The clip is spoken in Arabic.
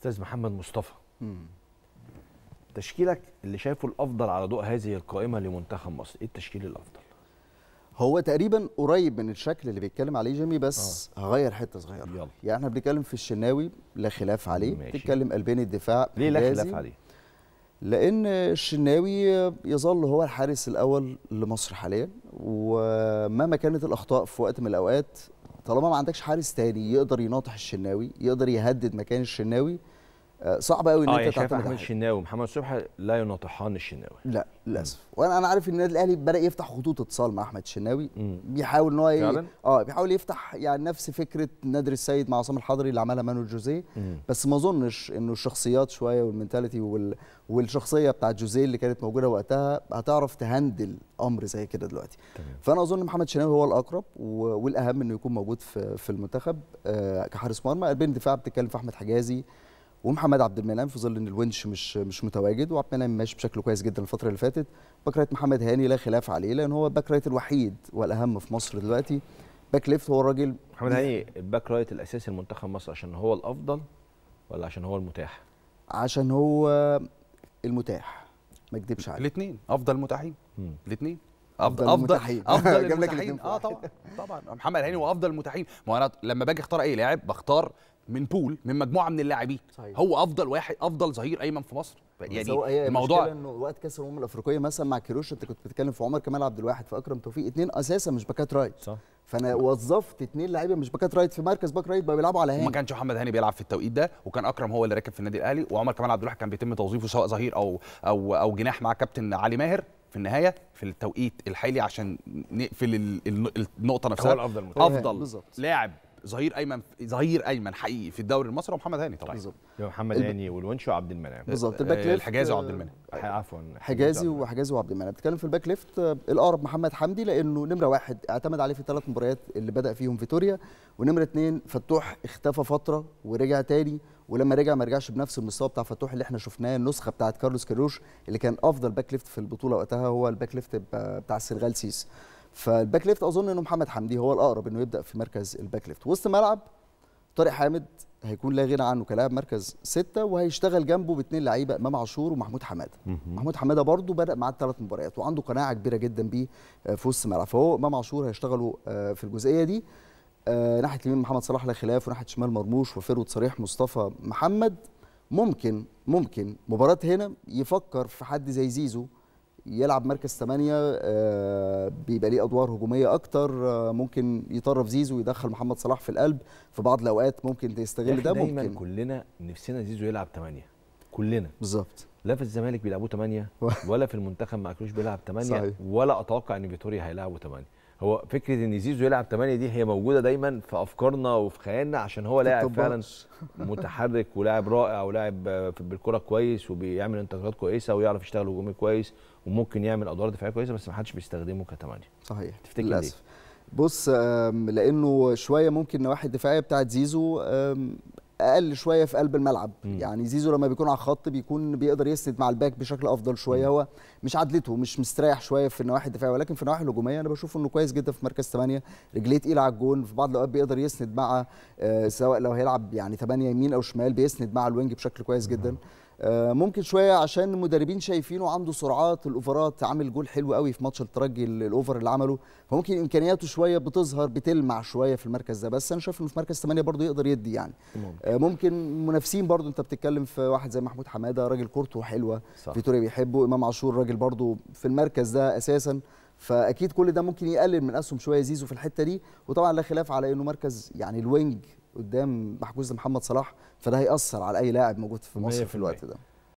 استاذ محمد مصطفى مم. تشكيلك اللي شايفه الافضل على ضوء هذه القائمه لمنتخب مصر ايه التشكيل الافضل هو تقريبا قريب من الشكل اللي بيتكلم عليه جيمي بس آه. هغير حته صغيره يلا. يعني احنا بنتكلم في الشناوي لا خلاف عليه ماشي. بتتكلم قلبين الدفاع ليه لا خلاف عليه لان الشناوي يظل هو الحارس الاول لمصر حاليا ومهما كانت الاخطاء في وقت من الاوقات طالما ما عندكش حارس تاني يقدر يناطح الشناوي يقدر يهدد مكان الشناوي آه، صعب قوي ان آه انت يعني تعتمد احمد الشناوي ومحمد صبحي لا يناطحان الشناوي لا للاسف وانا انا عارف ان النادي الاهلي بدا يفتح خطوط اتصال مع احمد الشناوي بيحاول ان هو ي... اه بيحاول يفتح يعني نفس فكره نادر السيد مع عصام الحضري اللي عملها مانويل جوزيه بس ما اظنش انه الشخصيات شويه والمنتاليتي وال... والشخصيه بتاعت جوزيه اللي كانت موجوده وقتها هتعرف تهندل امر زي كده دلوقتي تمام. فانا اظن محمد الشناوي هو الاقرب و... والاهم انه يكون موجود في في المنتخب آه كحارس مرمى قلبين دفاع بتتكلم في احمد حجازي ومحمد عبد المنعم في ظل ان الونش مش مش متواجد وعبد المنعم ماشي بشكل كويس جدا الفتره اللي فاتت باك رايت محمد هاني لا خلاف عليه لان هو الباك رايت الوحيد والاهم في مصر دلوقتي باك ليفت هو الراجل محمد هاني الباك رايت الاساسي لمنتخب مصر عشان هو الافضل ولا عشان هو المتاح؟ عشان هو المتاح ما اكذبش عليك الاثنين افضل متاحين الاثنين افضل افضل المتاحين. افضل المتاحين اه طبعا طبعا محمد هاني هو افضل المتاحين ما انا لما باجي اختار اي لاعب بختار من بول من مجموعه من اللاعبين هو افضل واحد افضل ظهير ايمن في مصر يعني الموضوع انه وقت كاس الامم الافريقيه مثلا مع كيروش انت كنت بتتكلم في عمر كمال عبد الواحد في اكرم توفيق اثنين اساسا مش باكات رايت صح فانا وظفت اثنين لعيبه مش باكات رايت في مركز باك رايت بقى بيلعبوا على هاني ما كانش محمد هاني بيلعب في التوقيت ده وكان اكرم هو اللي راكب في النادي الاهلي وعمر كمال عبد الواحد كان بيتم توظيفه سواء ظهير او او او جناح مع كابتن علي ماهر في النهايه في التوقيت الحالي عشان نقفل النقطه نفسها هو الافضل افضل لاعب ظهير ايمن ظهير ايمن حقيقي في الدوري المصري ومحمد هاني طبعا بالظبط محمد هاني والونش وعبد المنعم بالظبط آه، الباك ليفت الحجازي وعبد المنعم آه، عفوا حجازي وحجازي وعبد المنعم بتتكلم في الباك ليفت آه، الاقرب محمد حمدي لانه نمره واحد اعتمد عليه في الثلاث مباريات اللي بدا فيهم فيتوريا ونمره اثنين فتوح اختفى فتره ورجع تاني ولما رجع ما رجعش بنفس المستوى بتاع فتوح اللي احنا شفناه النسخه بتاعت كارلوس كيروش اللي كان افضل باك ليفت في البطوله وقتها هو الباك ليفت بتاع السنغال سيس فالباك ليفت اظن انه محمد حمدي هو الاقرب انه يبدا في مركز الباك ليفت وسط ملعب طارق حامد هيكون لا غنى عنه كلاعب مركز ستة وهيشتغل جنبه باثنين لعيبه امام عاشور ومحمود حماده محمود حماده برضه بدا معاه الثلاث مباريات وعنده قناعه كبيره جدا بيه آه، في وسط ملعب فهو امام عاشور هيشتغلوا آه، في الجزئيه دي آه، ناحيه اليمين محمد صلاح لا خلاف وناحيه الشمال مرموش وفيرو صريح مصطفى محمد ممكن ممكن مباراه هنا يفكر في حد زي زيزو يلعب مركز ثمانية آه، بيبقى ليه ادوار هجوميه اكتر آه، ممكن يطرف زيزو ويدخل محمد صلاح في القلب في بعض الاوقات ممكن تستغل ده دايما كلنا نفسنا زيزو يلعب ثمانية كلنا بالظبط لا في الزمالك بيلعبوه ثمانية ولا في المنتخب ما اكلوش بيلعب ثمانية ولا اتوقع ان فيتوريا هيلعبوا ثمانية هو فكره ان زيزو يلعب 8 دي هي موجوده دايما في افكارنا وفي خيالنا عشان هو لاعب فعلا متحرك ولاعب رائع ولاعب بالكره كويس وبيعمل انتقالات كويسه ويعرف يشتغل هجومي كويس وممكن يعمل ادوار دفاعيه كويسه بس ما حدش بيستخدمه كتمانية صحيح تفتكر للاسف ليه؟ بص لانه شويه ممكن النواحي الدفاعيه بتاعت زيزو اقل شويه في قلب الملعب م. يعني زيزو لما بيكون على الخط بيكون بيقدر يسند مع الباك بشكل افضل شويه هو مش عدلته مش مستريح شويه في النواحي الدفاعيه ولكن في النواحي الهجوميه انا بشوف انه كويس جدا في مركز 8 رجليه تقيله على الجون في بعض الاوقات بيقدر يسند مع آه، سواء لو هيلعب يعني 8 يمين او شمال بيسند مع الوينج بشكل كويس جدا م. آه، ممكن شويه عشان المدربين شايفينه عنده سرعات الاوفرات عامل جول حلو قوي في ماتش الترجي الاوفر اللي عمله فممكن امكانياته شويه بتظهر بتلمع شويه في المركز ده بس انا شايف انه في مركز 8 برضه يقدر يدي يعني ممكن, آه، ممكن منافسين برضه انت بتتكلم في واحد زي محمود حماده راجل كورته حلوه فيتوريا بيحبه امام عاشور راجل برضه في المركز ده اساسا فاكيد كل ده ممكن يقلل من اسهم شويه زيزو في الحته دي وطبعا لا خلاف على انه مركز يعني الوينج قدام محجوز لمحمد صلاح فده هيأثر على اي لاعب موجود في مصر في الوقت ده